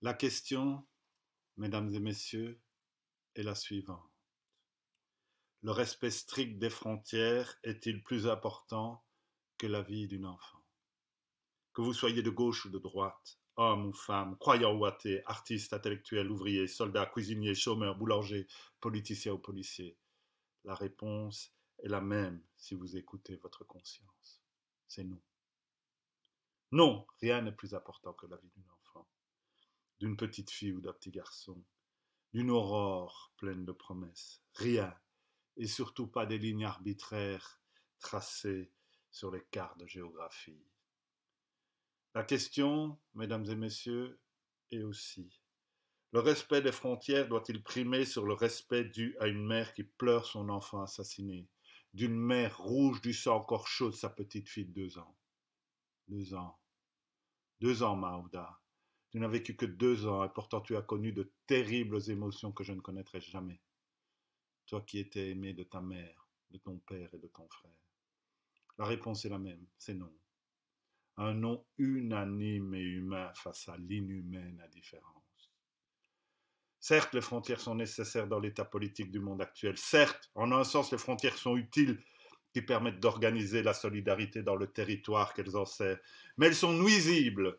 La question, mesdames et messieurs, est la suivante. Le respect strict des frontières est-il plus important que la vie d'une enfant Que vous soyez de gauche ou de droite, homme ou femme, croyant ou athée, artiste, intellectuel, ouvrier, soldat, cuisinier, chômeur, boulanger, politicien ou policier, la réponse est la même si vous écoutez votre conscience. C'est non. Non, rien n'est plus important que la vie d'une enfant d'une petite fille ou d'un petit garçon, d'une aurore pleine de promesses, rien, et surtout pas des lignes arbitraires tracées sur les cartes de géographie. La question, mesdames et messieurs, est aussi le respect des frontières doit-il primer sur le respect dû à une mère qui pleure son enfant assassiné, d'une mère rouge du sang encore chaud de sa petite fille de deux ans Deux ans. Deux ans, Maouda. Tu n'as vécu que deux ans et pourtant tu as connu de terribles émotions que je ne connaîtrai jamais. Toi qui étais aimé de ta mère, de ton père et de ton frère. La réponse est la même, c'est non. Un non unanime et humain face à l'inhumaine indifférence. Certes, les frontières sont nécessaires dans l'état politique du monde actuel. Certes, en un sens, les frontières sont utiles qui permettent d'organiser la solidarité dans le territoire qu'elles servent. Mais elles sont nuisibles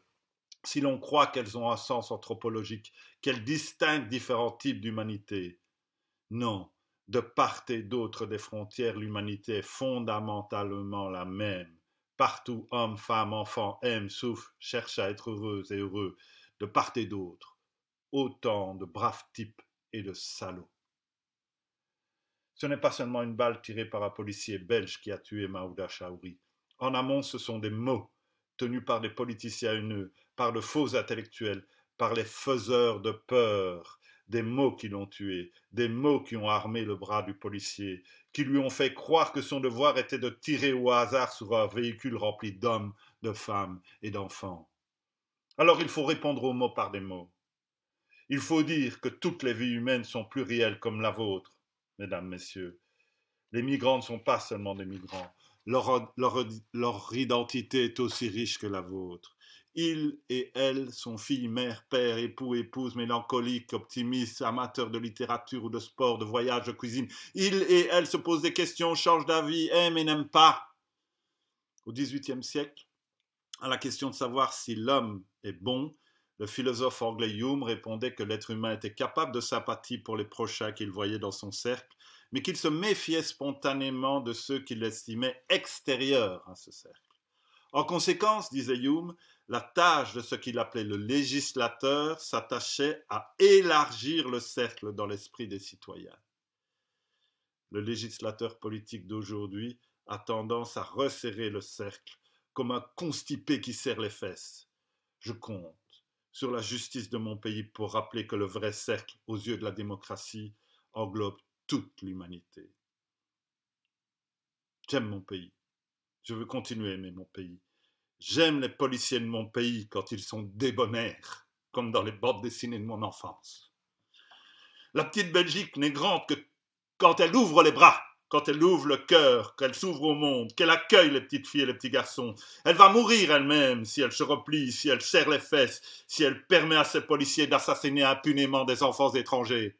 si l'on croit qu'elles ont un sens anthropologique, qu'elles distinguent différents types d'humanité. Non, de part et d'autre des frontières, l'humanité est fondamentalement la même. Partout, hommes, femmes, enfants aiment, souffrent, cherchent à être heureux et heureux, de part et d'autre. Autant de braves types et de salauds. Ce n'est pas seulement une balle tirée par un policier belge qui a tué Maouda Chaouri. En amont, ce sont des mots, tenu par des politiciens haineux, par de faux intellectuels, par les faiseurs de peur, des mots qui l'ont tué, des mots qui ont armé le bras du policier, qui lui ont fait croire que son devoir était de tirer au hasard sur un véhicule rempli d'hommes, de femmes et d'enfants. Alors il faut répondre aux mots par des mots. Il faut dire que toutes les vies humaines sont plurielles comme la vôtre, mesdames, messieurs. Les migrants ne sont pas seulement des migrants. Leur, identité est aussi riche que la vôtre. Il et elle sont filles, mère père époux, épouse mélancoliques, optimistes, amateurs de littérature ou de sport, de voyage, de cuisine. Il et elle se posent des questions, changent d'avis, aiment et n'aiment pas. Au XVIIIe siècle, à la question de savoir si l'homme est bon, le philosophe anglais Hume répondait que l'être humain était capable de sympathie pour les prochains qu'il voyait dans son cercle, mais qu'il se méfiait spontanément de ceux qu'il estimait extérieurs à ce cercle. En conséquence, disait Hume, la tâche de ce qu'il appelait le législateur s'attachait à élargir le cercle dans l'esprit des citoyens. Le législateur politique d'aujourd'hui a tendance à resserrer le cercle comme un constipé qui serre les fesses. Je compte sur la justice de mon pays pour rappeler que le vrai cercle aux yeux de la démocratie englobe toute l'humanité. J'aime mon pays. Je veux continuer à aimer mon pays. J'aime les policiers de mon pays quand ils sont débonnaires, comme dans les bandes dessinées de mon enfance. La petite Belgique n'est grande que quand elle ouvre les bras, quand elle ouvre le cœur, qu'elle s'ouvre au monde, qu'elle accueille les petites filles et les petits garçons. Elle va mourir elle-même si elle se replie, si elle serre les fesses, si elle permet à ses policiers d'assassiner impunément des enfants étrangers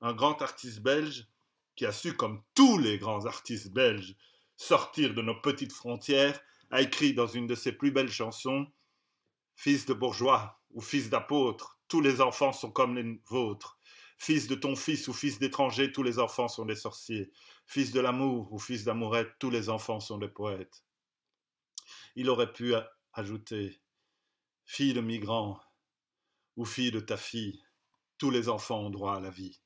un grand artiste belge qui a su, comme tous les grands artistes belges, sortir de nos petites frontières, a écrit dans une de ses plus belles chansons Fils de bourgeois ou fils d'apôtre, tous les enfants sont comme les vôtres. Fils de ton fils ou fils d'étranger, tous les enfants sont des sorciers. Fils de l'amour ou fils d'amourette, tous les enfants sont des poètes. Il aurait pu ajouter Fille de migrant ou fille de ta fille, tous les enfants ont droit à la vie.